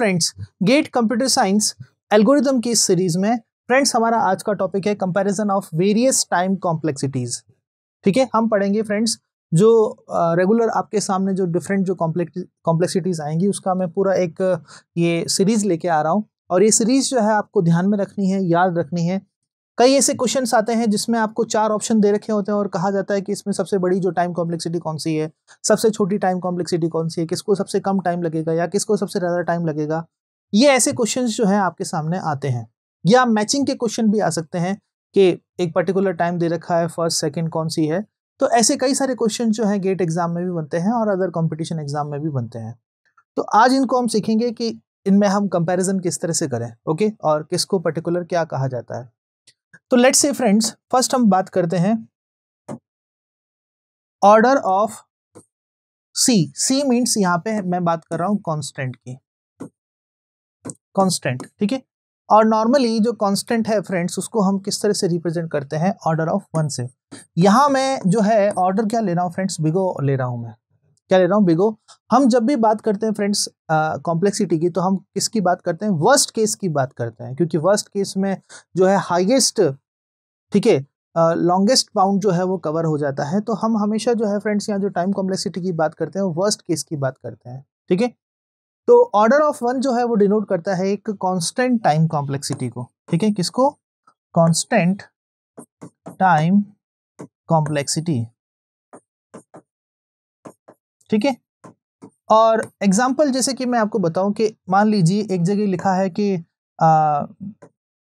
friends get computer science algorithm की इस series में फ्रेंड्स हमारा आज का टॉपिक है comparison of various time complexities ठीक है हम पढ़ेंगे फ्रेंड्स जो रेगुलर uh, आपके सामने जो डिफरेंट जो कॉम्प्लेक्स कॉम्प्लेक्सिटीज आएंगी उसका मैं पूरा एक ये सीरीज लेके आ रहा हूँ और ये सीरीज जो है आपको ध्यान में रखनी है याद रखनी है कई ऐसे क्वेश्चन आते हैं जिसमें आपको चार ऑप्शन दे रखे होते हैं और कहा जाता है कि इसमें सबसे बड़ी जो टाइम कॉम्प्लेक्सिटी कौन सी है सबसे छोटी टाइम कॉम्प्लेक्सिटी कौन सी है किसको सबसे कम टाइम लगेगा या किसको सबसे ज़्यादा टाइम लगेगा ये ऐसे क्वेश्चन जो है आपके सामने आते हैं या मैचिंग के क्वेश्चन भी आ सकते हैं कि एक पर्टिकुलर टाइम दे रखा है फर्स्ट सेकेंड कौन सी है तो ऐसे कई सारे क्वेश्चन जो हैं गेट एग्जाम में भी बनते हैं और अदर कॉम्पिटिशन एग्जाम में भी बनते हैं तो आज इनको हम सीखेंगे कि इनमें हम कंपैरिजन किस तरह से करें ओके और किसको पर्टिकुलर क्या कहा जाता है तो लेट्स से फ्रेंड्स फर्स्ट हम बात करते हैं order of C C means यहां पे मैं बात कर रहा हूं कांस्टेंट की कांस्टेंट ठीक है और नॉर्मली जो कांस्टेंट है फ्रेंड्स उसको हम किस तरह से रिप्रेजेंट करते हैं ऑर्डर ऑफ वन से यहां मैं जो है ऑर्डर क्या ले रहा हूं फ्रेंड्स बिगो ले रहा हूं मैं क्या ले रहा हूँ बिगो हम जब भी बात करते हैं फ्रेंड्स कॉम्प्लेक्सिटी की तो हम किसकी बात करते हैं वर्स्ट केस की बात करते हैं क्योंकि वर्स्ट केस में जो है हाइएस्ट ठीक है लॉन्गेस्ट बाउंड जो है वो कवर हो जाता है तो हम हमेशा जो है फ्रेंड्स यहाँ जो टाइम कॉम्प्लेक्सिटी की बात करते हैं वर्स्ट केस की बात करते हैं ठीक है तो ऑर्डर ऑफ वन जो है वो डिनोट करता है एक कॉन्स्टेंट टाइम कॉम्प्लेक्सिटी को ठीक है किसको कॉन्स्टेंट टाइम कॉम्प्लेक्सिटी ठीक है और एग्जाम्पल जैसे कि मैं आपको बताऊं कि मान लीजिए एक जगह लिखा है कि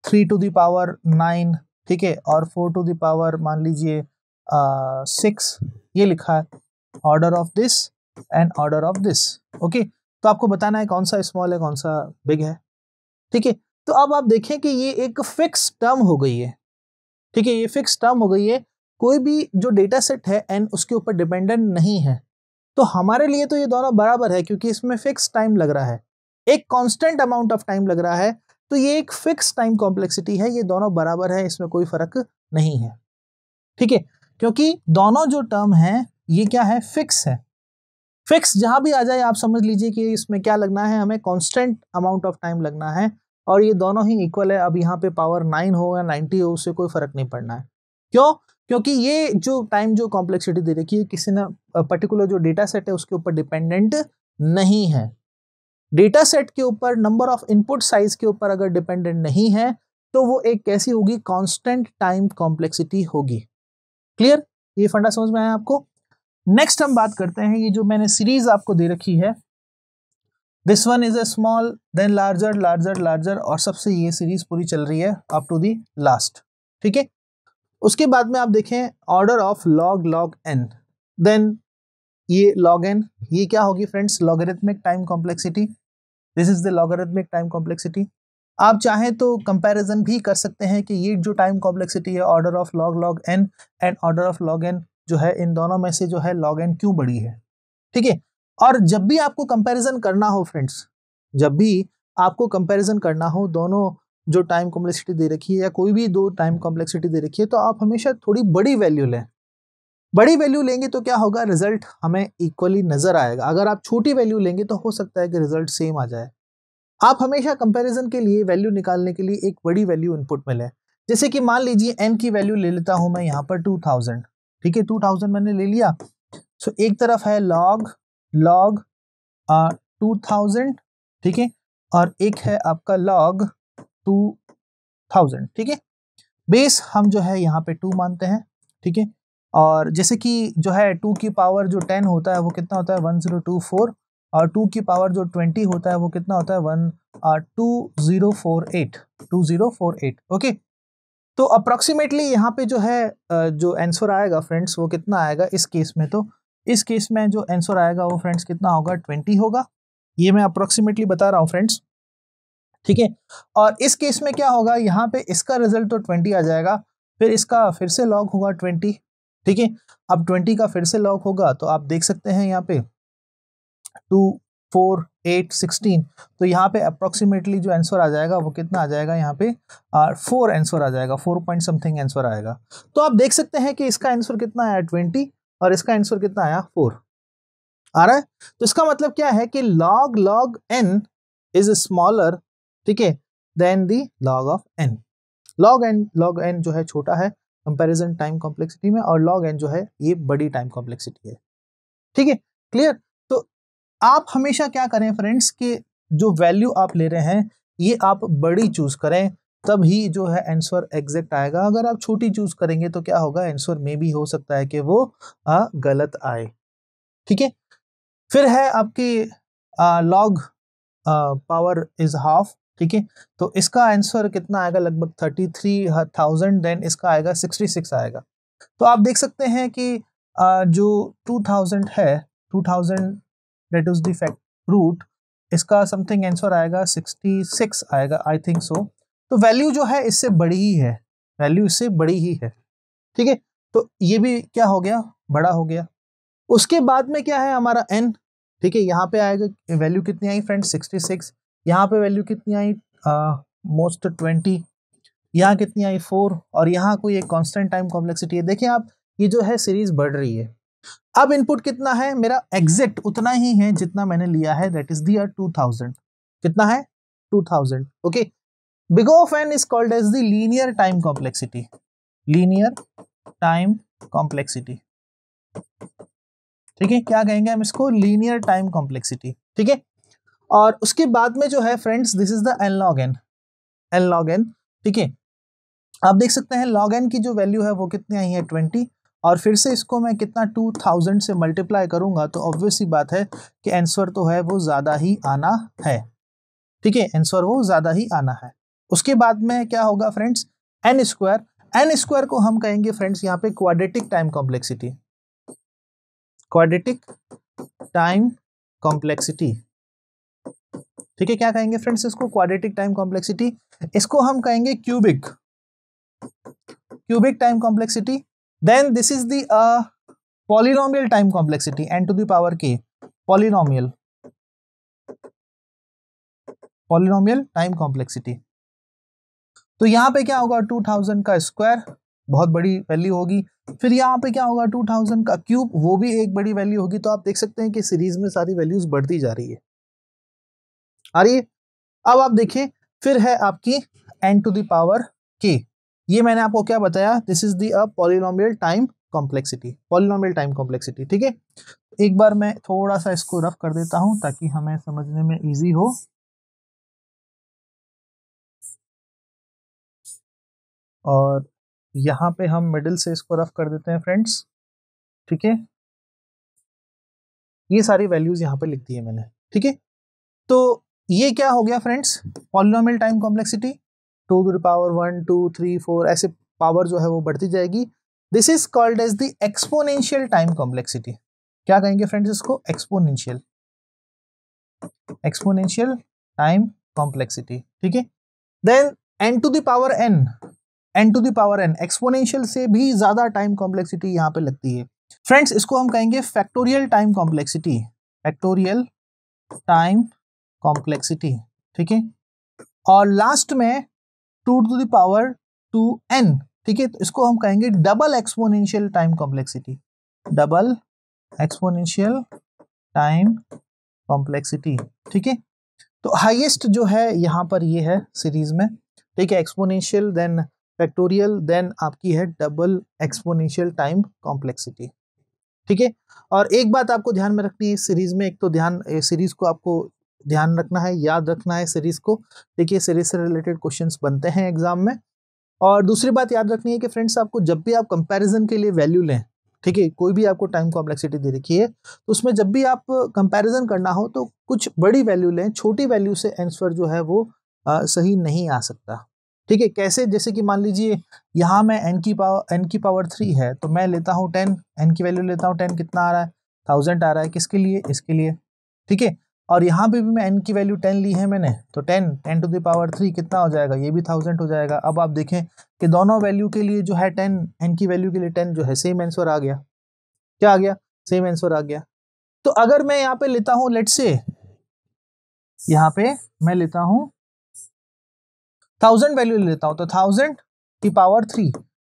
थ्री टू दावर नाइन ठीक है और फोर टू दावर मान लीजिए सिक्स ये लिखा है order of this and order of this okay तो आपको बताना है कौन सा स्मॉल है कौन सा बिग है ठीक है तो अब आप देखें कि ये एक फिक्स टर्म हो गई है ठीक है ये फिक्स टर्म हो गई है कोई भी जो डेटा सेट है एंड उसके ऊपर डिपेंडेंट नहीं है तो हमारे लिए तो ये दोनों बराबर है क्योंकि इसमें फिक्स टाइम लग रहा है एक कांस्टेंट अमाउंट ऑफ टाइम लग रहा है तो ये एक फिक्स टाइम कॉम्प्लेक्सिटी है ये दोनों बराबर है इसमें कोई फर्क नहीं है ठीक है क्योंकि दोनों जो टर्म है ये क्या है फिक्स है फिक्स जहां भी आ जाए आप समझ लीजिए कि इसमें क्या लगना है हमें कॉन्स्टेंट अमाउंट ऑफ टाइम लगना है और ये दोनों ही इक्वल है अब यहाँ पे पावर नाइन हो या नाइन्टी हो उससे कोई फर्क नहीं पड़ना है क्यों क्योंकि ये जो टाइम जो कॉम्प्लेक्सिटी दे रखी है किसी ना पर्टिकुलर जो डेटा सेट है उसके ऊपर डिपेंडेंट नहीं है डेटा सेट के ऊपर नंबर ऑफ इनपुट साइज के ऊपर अगर डिपेंडेंट नहीं है तो वो एक कैसी होगी कांस्टेंट टाइम कॉम्प्लेक्सिटी होगी क्लियर ये फंडा समझ में आया आपको नेक्स्ट हम बात करते हैं ये जो मैंने सीरीज आपको दे रखी है this one is a small then larger larger larger और सबसे ये सीरीज पूरी चल रही है अप टू दी लास्ट ठीक है उसके बाद में आप देखें order of log log n then ये लॉग एन ये क्या होगी friends logarithmic time complexity this is the logarithmic time complexity आप चाहें तो कंपैरिजन भी कर सकते हैं कि ये जो टाइम कॉम्प्लेक्सिटी है order of log log n and order of log n जो है इन दोनों में से जो है लॉग एन क्यों बड़ी है ठीक है और जब भी आपको कंपैरिजन करना हो फ्रेंड्स जब भी आपको कंपैरिजन करना हो दोनों जो टाइम कॉम्प्लेक्सिटी दे रखी है या कोई भी दो टाइम कॉम्प्लेक्सिटी दे रखी है तो आप हमेशा थोड़ी बड़ी वैल्यू लें बड़ी वैल्यू लेंगे तो क्या होगा रिजल्ट हमें इक्वली नज़र आएगा अगर आप छोटी वैल्यू लेंगे तो हो सकता है कि रिजल्ट सेम आ जाए आप हमेशा कंपैरिजन के लिए वैल्यू निकालने के लिए एक बड़ी वैल्यू इनपुट में लें जैसे कि मान लीजिए एन की वैल्यू ले लेता हूं मैं यहाँ पर टू थाउजेंड ठीक है टू थाउजेंड मैंने ले लिया सो एक तरफ है लॉग लॉग टू थाउजेंड ठीक है और एक है आपका लॉग टू थाउजेंड ठीक है बेस हम जो है यहाँ पे टू मानते हैं ठीक है और जैसे कि जो है टू की पावर जो टेन होता है वो कितना होता है वन ज़ीरो टू फोर और टू की पावर जो ट्वेंटी होता है वो कितना होता है one two zero four eight two zero four eight okay तो अप्रॉक्सीमेटली यहाँ पे जो है uh, जो आंसर आएगा फ्रेंड्स वो कितना आएगा इस केस में तो इस केस में जो आंसर आएगा वो फ्रेंड्स कितना होगा ट्वेंटी होगा ये मैं अप्रॉक्सीमेटली बता रहा हूँ फ्रेंड्स ठीक है और इस केस में क्या होगा यहाँ पे इसका रिजल्ट तो ट्वेंटी आ जाएगा फिर इसका फिर से लॉग होगा ट्वेंटी ठीक है अब ट्वेंटी का फिर से लॉग होगा तो आप देख सकते हैं यहाँ पे टू फोर एट सिक्सटीन तो यहाँ पे अप्रोक्सीमेटली जो आंसर आ जाएगा वो कितना आ जाएगा यहाँ पे फोर आंसर आ जाएगा फोर पॉइंट समथिंग आंसर आएगा तो आप देख सकते हैं कि इसका आंसर कितना आया ट्वेंटी और इसका आंसर कितना आया फोर आ रहा है तो इसका मतलब क्या है कि log log n is smaller ठीक है then the log of n log n log n जो है छोटा है कंपैरिजन टाइम कॉम्प्लेक्सिटी में और लॉग एन जो है ये बड़ी टाइम कॉम्प्लेक्सिटी है ठीक है क्लियर तो आप हमेशा क्या करें फ्रेंड्स कि जो वैल्यू आप ले रहे हैं ये आप बड़ी चूज करें तब ही जो है आंसर एग्जैक्ट आएगा अगर आप छोटी चूज करेंगे तो क्या होगा आंसर में भी हो सकता है कि वो आ, गलत आए ठीक है फिर है आपकी लॉग पावर इज हाफ ठीक है तो इसका आंसर कितना आएगा लगभग थर्टी थ्री थाउजेंड देन इसका आएगा सिक्सटी सिक्स आएगा तो आप देख सकते हैं कि जो टू थाउजेंड है टू थाउजेंड डेट इज दूट रूट इसका समथिंग आंसर आएगा सिक्सटी सिक्स आएगा आई थिंक सो तो वैल्यू जो है इससे बड़ी ही है वैल्यू इससे बड़ी ही है ठीक है तो ये भी क्या हो गया बड़ा हो गया उसके बाद में क्या है हमारा एन ठीक है यहाँ पे आएगा वैल्यू कितनी आई फ्रेंड सिक्सटी सिक्स यहाँ पे वैल्यू कितनी आई मोस्ट ट्वेंटी यहाँ कितनी आई फोर और यहाँ कोई एक कॉन्स्टेंट टाइम कॉम्प्लेक्सिटी है देखिए आप ये जो है सीरीज बढ़ रही है अब इनपुट कितना है मेरा एग्जैक्ट उतना ही है जितना मैंने लिया है that is there two thousand कितना है two thousand okay big O n is called as the linear time complexity linear time complexity ठीक है क्या कहेंगे हम इसको लीनियर टाइम कॉम्प्लेक्सिटी ठीक है और उसके बाद में जो है friends this is the n log n n log n ठीक है आप देख सकते हैं लॉग एन की जो वैल्यू है वो कितनी आई है ट्वेंटी और फिर से इसको मैं कितना टू थाउजेंड से मल्टीप्लाई करूंगा तो ऑब्वियस ही बात है कि आंसर तो है वो ज़्यादा ही आना है ठीक है आंसर वो ज़्यादा ही आना है उसके बाद में क्या होगा friends n square n square को हम कहेंगे फ्रेंड्स यहाँ पे quadratic time complexity quadratic time complexity ठीक है क्या कहेंगे फ्रेंड्स इसको क्वाड्रेटिक टाइम कॉम्प्लेक्सिटी इसको हम कहेंगे cubic cubic time complexity then this is the polynomial time complexity n to the power k polynomial polynomial time complexity तो यहां पे क्या होगा टू थाउजेंड का स्क्वायर बहुत बड़ी वैल्यू होगी फिर यहाँ पे क्या होगा टू थाउजेंड का क्यूब वो भी एक बड़ी वैल्यू होगी तो आप देख सकते हैं कि सीरीज में सारी वैल्यूज बढ़ती जा रही है आ रही है अब आप देखिए फिर है आपकी एन टू दावर के ये मैंने आपको क्या बताया this is the time complexity polynomial time complexity ठीक है एक बार मैं थोड़ा सा इसको रफ कर देता हूं ताकि हमें समझने में इजी हो और यहां पे हम मिडिल से इसको रफ कर देते हैं फ्रेंड्स ठीक है ये सारी वैल्यूज यहां पे लिख दी है मैंने ठीक है तो ये क्या हो गया friends polynomial time complexity two to power one two three four ऐसे पावर जो है वो बढ़ती जाएगी this is called as the exponential time complexity क्या कहेंगे फ्रेंड्स इसको एक्सपोनेंशियल एक्सपोनेंशियल टाइम कॉम्प्लेक्सिटी ठीक है then n to the power n n to the power n exponential से भी ज्यादा टाइम कॉम्प्लेक्सिटी यहां पे लगती है फ्रेंड्स इसको हम कहेंगे factorial time complexity factorial time complexity ठीक है और लास्ट में two to the power two n ठीक है तो इसको हम कहेंगे double exponential time complexity double exponential time complexity ठीक है तो हाईएस्ट जो है यहाँ पर ये है सीरीज में ठीक है एक्सपोनेंशियल देन फैक्टोरियल देन आपकी है डबल एक्सपोनेंशियल टाइम कॉम्प्लेक्सिटी ठीक है और एक बात आपको ध्यान में रखनी है सीरीज में एक तो ध्यान सीरीज को आपको ध्यान रखना है याद रखना है सीरीज को देखिए सीरीज से रिलेटेड क्वेश्चन बनते हैं एग्जाम में और दूसरी बात याद रखनी है कि फ्रेंड्स आपको जब भी आप कंपैरिजन के लिए वैल्यू लें ठीक है कोई भी आपको टाइम कॉम्प्लेक्सिटी दे रखी है तो उसमें जब भी आप कंपैरिजन करना हो तो कुछ बड़ी वैल्यू लें छोटी वैल्यू से आंसर जो है वो आ, सही नहीं आ सकता ठीक है कैसे जैसे कि मान लीजिए यहाँ मैं एन की पावर एन की पावर थ्री है तो मैं लेता हूँ टेन एन की वैल्यू लेता हूँ टेन कितना आ रहा है थाउजेंड आ रहा है किसके लिए इसके लिए ठीक है और यहाँ पे भी मैं एन की वैल्यू टेन ली है मैंने तो ten ten to the power three कितना हो जाएगा ये भी थाउजेंड हो जाएगा अब आप देखें कि दोनों वैल्यू के लिए जो है टेन n की वैल्यू के लिए 10 जो है सेम आंसर आ गया क्या आ गया सेम आंसर आ गया तो अगर मैं यहाँ पे लेता हूँ लेट से यहाँ पे मैं लेता हूँ थाउजेंड वैल्यू लेता हूँ तो थाउजेंड की पावर थ्री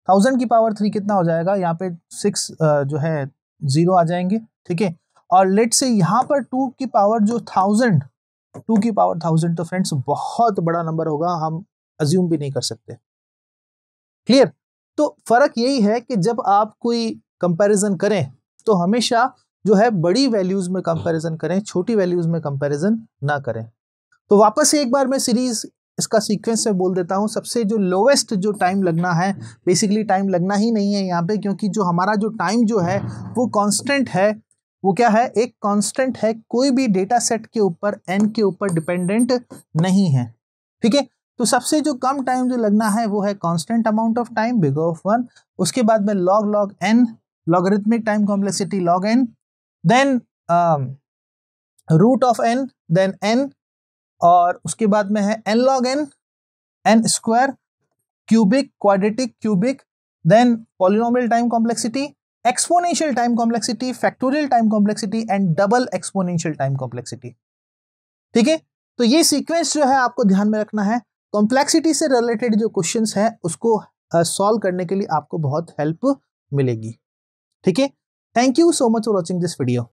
थाउजेंड की पावर थ्री कितना हो जाएगा यहाँ पे सिक्स जो है जीरो आ जाएंगे ठीक है और लेट से यहाँ पर टू की पावर जो थाउजेंड टू की पावर थाउजेंड तो फ्रेंड्स बहुत बड़ा नंबर होगा हम अज्यूम भी नहीं कर सकते क्लियर तो फर्क यही है कि जब आप कोई कंपैरिजन करें तो हमेशा जो है बड़ी वैल्यूज में कंपैरिजन करें छोटी वैल्यूज में कंपैरिजन ना करें तो वापस एक बार मैं सीरीज इसका सीक्वेंस में बोल देता हूँ सबसे जो लोवेस्ट जो टाइम लगना है बेसिकली टाइम लगना ही नहीं है यहाँ पे क्योंकि जो हमारा जो टाइम जो है वो कांस्टेंट है वो क्या है एक कांस्टेंट है कोई भी डेटा सेट के ऊपर एन के ऊपर डिपेंडेंट नहीं है ठीक है तो सबसे जो कम टाइम जो लगना है वो है constant amount of time big of one उसके बाद में log log n logarithmic time complexity log n then root of n then n और उसके बाद में है n log n n square cubic quadratic cubic then polynomial time complexity exponential time complexity factorial time complexity and double exponential time complexity ठीक है तो ये sequence जो है आपको ध्यान में रखना है कॉम्प्लेक्सिटी से रिलेटेड जो क्वेश्चन है उसको सॉल्व uh, करने के लिए आपको बहुत हेल्प मिलेगी ठीक है thank you so much for watching this video